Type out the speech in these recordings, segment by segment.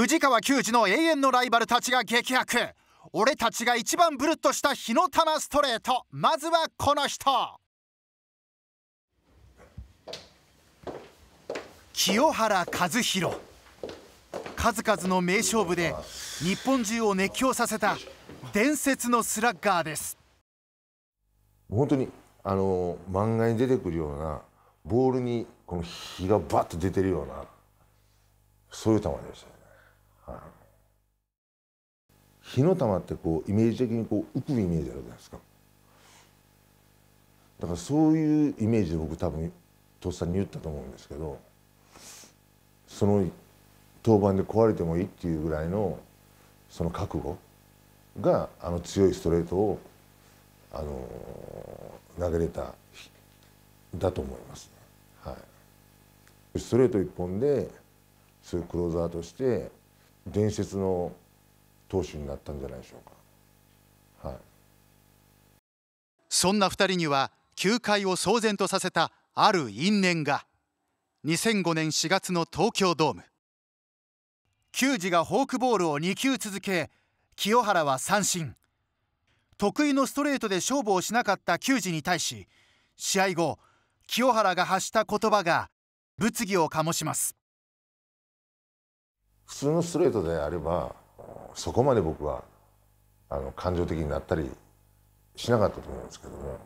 藤川球児の永遠のライバルたちが激白俺たちが一番ブルッとした火の玉ストレートまずはこの人清原和博数々の名勝負で日本中を熱狂させた伝説のスラッガーです本当にあの漫画に出てくるようなボールにこの火がバッと出てるようなそういう球でしたね。火の玉ってこうイメージ的にこう浮くイメージあるじゃないですかだからそういうイメージで僕多分とっさに言ったと思うんですけどその当番で壊れてもいいっていうぐらいのその覚悟があの強いストレートをあの投げれただと思います、ね、はい、ストレート一本でそういうクローザーとして伝説の投手になったんじゃないでしょうか。はい、そんな2人には球界を騒然とさせたある因縁が2005年4月の東京ドーム球児がフォークボールを2球続け清原は三振得意のストレートで勝負をしなかった球児に対し試合後清原が発した言葉が物議を醸します普通のストレートであればそこまで僕はあの感情的になったりしなかったと思うんですけども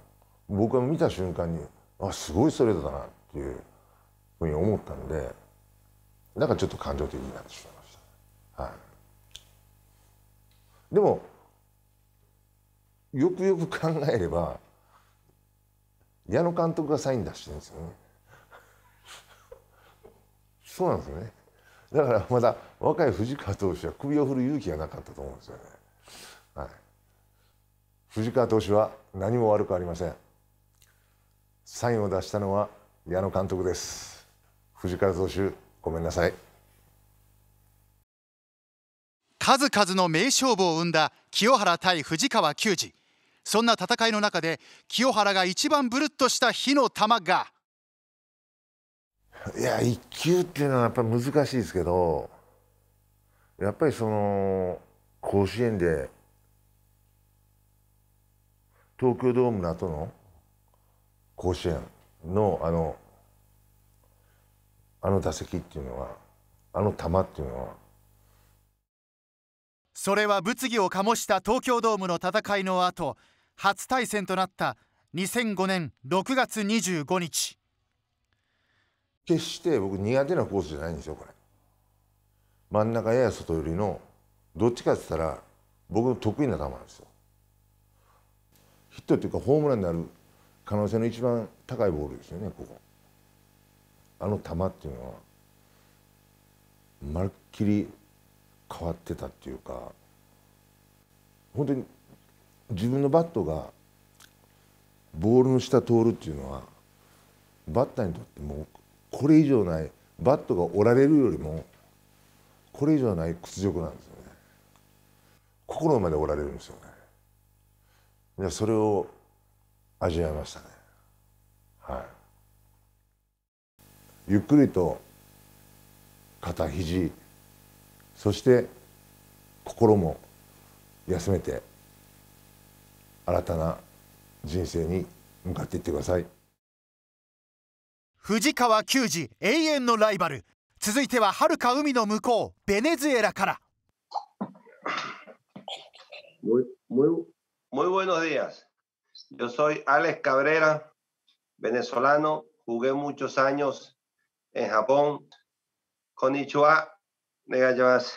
僕は見た瞬間にあすごいストレートだなっていうふうに思ったんでなんかちょっと感情的になってしまいました。はい、でもよくよく考えれば矢野監督がサイン出してるんですよね。そうなんですよね。だからまだ若い藤川投手は首を振る勇気がなかったと思うんですよね。はい、藤川投手は何も悪くありません。サインを出したのは矢野監督です。藤川投手ごめんなさい。数々の名勝負を生んだ清原対藤川球児そんな戦いの中で清原が一番ブルッとした火の玉がいや1級っていうのはやっぱり難しいですけどやっぱりその甲子園で東京ドームの後の甲子園のあのあの打席っていうのはあの球っていうのはそれは物議を醸した東京ドームの戦いの後初対戦となった2005年6月25日。決して僕苦手なコースじゃないんですよこれ真ん中やや外寄りのどっちかって言ったら僕の得意な球なんですよヒットっていうかホームランになる可能性の一番高いボールですよねここあの球っていうのはまるっきり変わってたっていうか本当に自分のバットがボールの下通るっていうのはバッターにとってもうこれ以上ないバットが折られるよりもこれ以上ない屈辱なんですよね心まで折られるんですよねそれを味わいましたねはいゆっくりと肩肘そして心も休めて新たな人生に向かっていってください藤川球児永遠のライバル続いてははるか海の向こうベネズエラから Muy, muy, muy buenos días. Yo soy Alex Cabrera, venezolano. Jugué muchos años en Japón. Konnichiwa, negayamasu.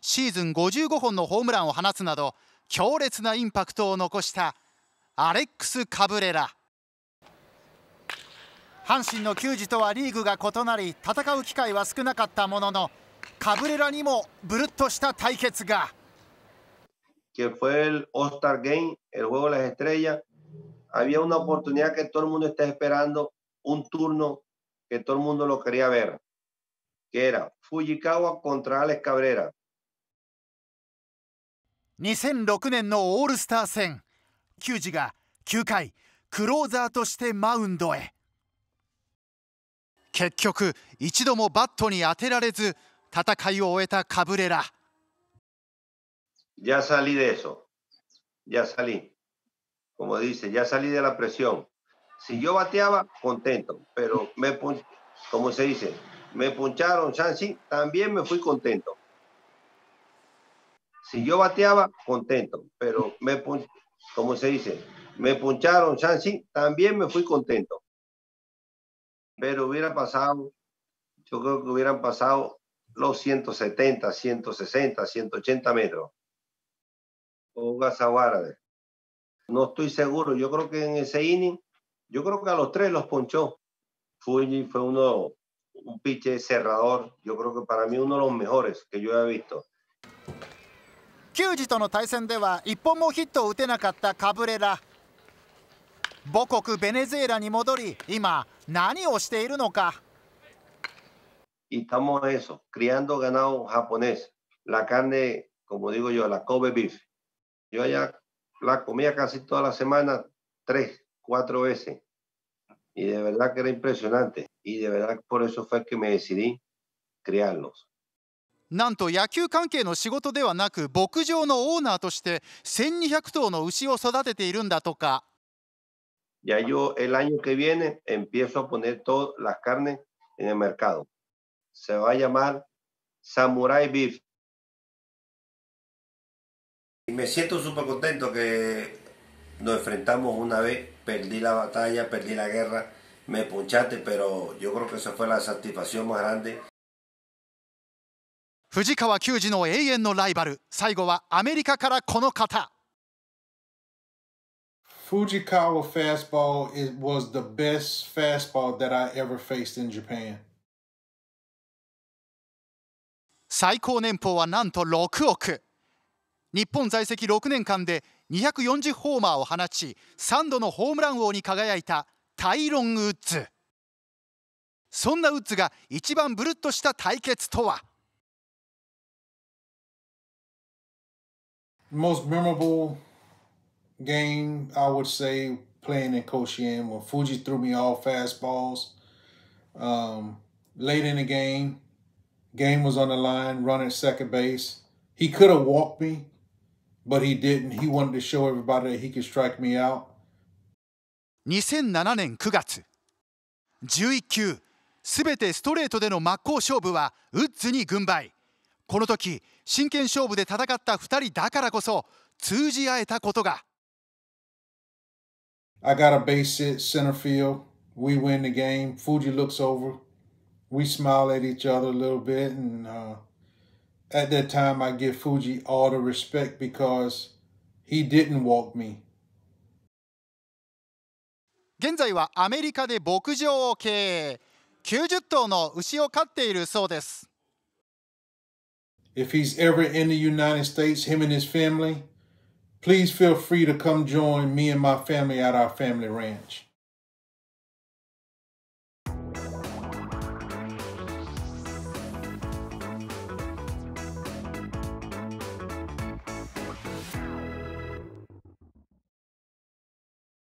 シーズン55本のホームランを放つなど強烈なインパクトを残したアレックス・カブレラ。阪神の球児とはリーグが異なり戦う機会は少なかったもののカブレラにもブルッとした対決が。que 2006年のオールスター戦、球児が9回クローザーとしてマウンドへ。結局一度もバットに当てられず戦いを終えたカブレラ。Ya salí de eso. Ya salí. Como dice, ya salí de la presión. Si yo bateaba, contento. Pero me, como se dice, me puncharon, Shansi, también me fui contento. Si yo bateaba, contento. Pero me, como se dice, me puncharon, Shansi, también me fui contento. pero hubiera pasado, yo creo que hubieran pasado los 170, 160, 180 metros. O No estoy seguro, yo creo que en ese inning, yo creo que a los tres los ponchó. Fuji fue uno, un piche cerrador, yo creo que para mí uno de los mejores que yo he visto. Cabrera. 母国ベネズエラに戻り今何をしているのか Estamos eso, criando ganado japonés, la carne, como digo yo, la Kobe beef. Yo allá la comía casi toda la semana, tres, cuatro veces. Y de verdad que era impresionante. Y de verdad por eso fue que me decidí criarlos. なんと野球関係の仕事ではなく牧場のオーナーとして1200頭の牛を育てているんだとか。Ya yo el año que viene empiezo a poner todas las carnes en el mercado. Se va a llamar Samurai Beef. Y me siento súper contento que nos enfrentamos una vez, perdí la batalla, perdí la guerra, me punchaste, pero yo creo que esa fue la satisfacción más grande. Fujikawa fastball it was the best fastball that I ever faced in Japan. 最高年俸はなんと6億日本在籍6年間で240ホーマーを放ち3度のホームラン王に輝いたタイロン・ウッズそんなウッズが一番ブルッとした対決とは Most memorable game, I would say, playing in Koshien when Fuji threw me all fastballs. Um, late in the game, game was on the line, running second base. He could have walked me, but he didn't. He wanted to show everybody that he could strike me out. 2007年9月、11球すべてストレートでの真っ向勝負はウッズに軍配。この時真剣勝負で戦った2人だからこそ通じ合えたことが。I got a base hit center field. We win the game. Fuji looks over. We smile at each other a little bit. And uh, at that time, I give Fuji all the respect because he didn't walk me. 現在はアメリカで牧場を経営90頭の牛を飼っているそうです。If he's ever in the United States, him and his family, Please feel free to come join me and my family at our family ranch.